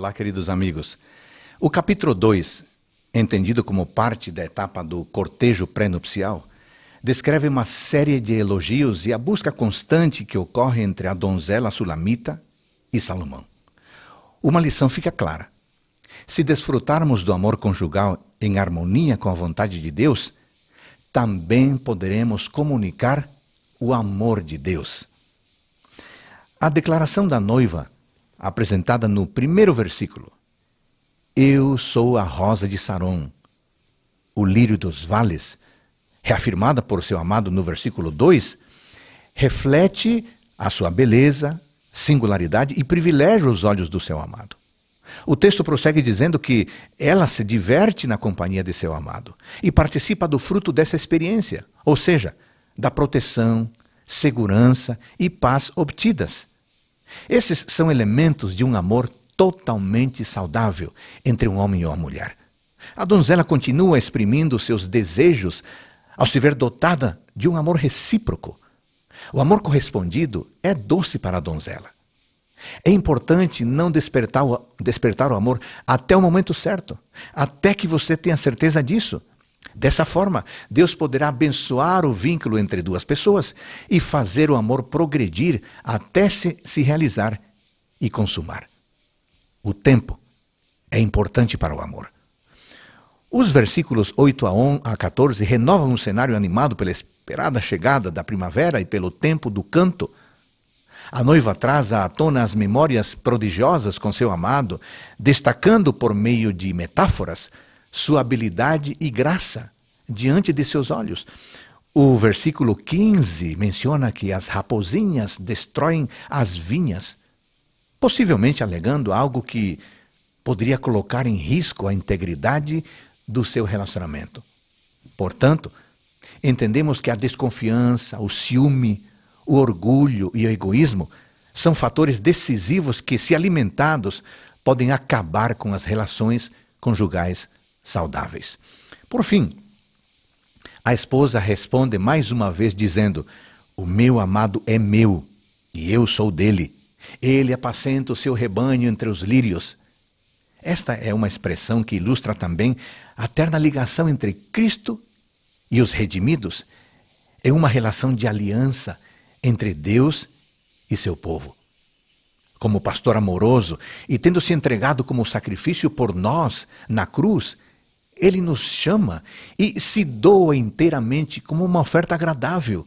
Olá, queridos amigos. O capítulo 2, entendido como parte da etapa do cortejo pré-nupcial, descreve uma série de elogios e a busca constante que ocorre entre a donzela sulamita e Salomão. Uma lição fica clara. Se desfrutarmos do amor conjugal em harmonia com a vontade de Deus, também poderemos comunicar o amor de Deus. A declaração da noiva apresentada no primeiro versículo. Eu sou a rosa de Saron, o lírio dos vales, reafirmada por seu amado no versículo 2, reflete a sua beleza, singularidade e privilégio os olhos do seu amado. O texto prossegue dizendo que ela se diverte na companhia de seu amado e participa do fruto dessa experiência, ou seja, da proteção, segurança e paz obtidas esses são elementos de um amor totalmente saudável entre um homem e uma mulher. A donzela continua exprimindo seus desejos ao se ver dotada de um amor recíproco. O amor correspondido é doce para a donzela. É importante não despertar o, despertar o amor até o momento certo, até que você tenha certeza disso. Dessa forma, Deus poderá abençoar o vínculo entre duas pessoas e fazer o amor progredir até se, se realizar e consumar. O tempo é importante para o amor. Os versículos 8 a, 11, a 14 renovam um cenário animado pela esperada chegada da primavera e pelo tempo do canto. A noiva traz à tona as memórias prodigiosas com seu amado, destacando por meio de metáforas sua habilidade e graça diante de seus olhos. O versículo 15 menciona que as raposinhas destroem as vinhas, possivelmente alegando algo que poderia colocar em risco a integridade do seu relacionamento. Portanto, entendemos que a desconfiança, o ciúme, o orgulho e o egoísmo são fatores decisivos que, se alimentados, podem acabar com as relações conjugais saudáveis. Por fim, a esposa responde mais uma vez dizendo: O meu amado é meu e eu sou dele. Ele apacenta o seu rebanho entre os lírios. Esta é uma expressão que ilustra também a terna ligação entre Cristo e os redimidos. É uma relação de aliança entre Deus e seu povo. Como pastor amoroso e tendo se entregado como sacrifício por nós na cruz, ele nos chama e se doa inteiramente como uma oferta agradável,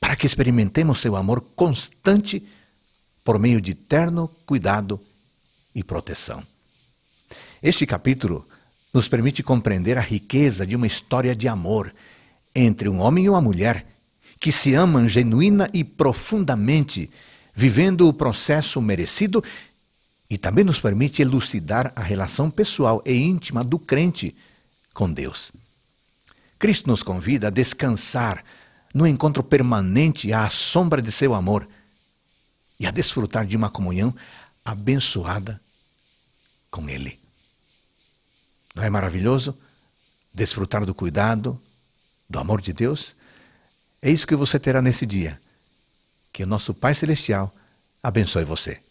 para que experimentemos seu amor constante por meio de terno cuidado e proteção. Este capítulo nos permite compreender a riqueza de uma história de amor entre um homem e uma mulher que se amam genuína e profundamente, vivendo o processo merecido, e também nos permite elucidar a relação pessoal e íntima do crente com Deus. Cristo nos convida a descansar no encontro permanente à sombra de seu amor e a desfrutar de uma comunhão abençoada com Ele. Não é maravilhoso? Desfrutar do cuidado, do amor de Deus? É isso que você terá nesse dia. Que o nosso Pai Celestial abençoe você.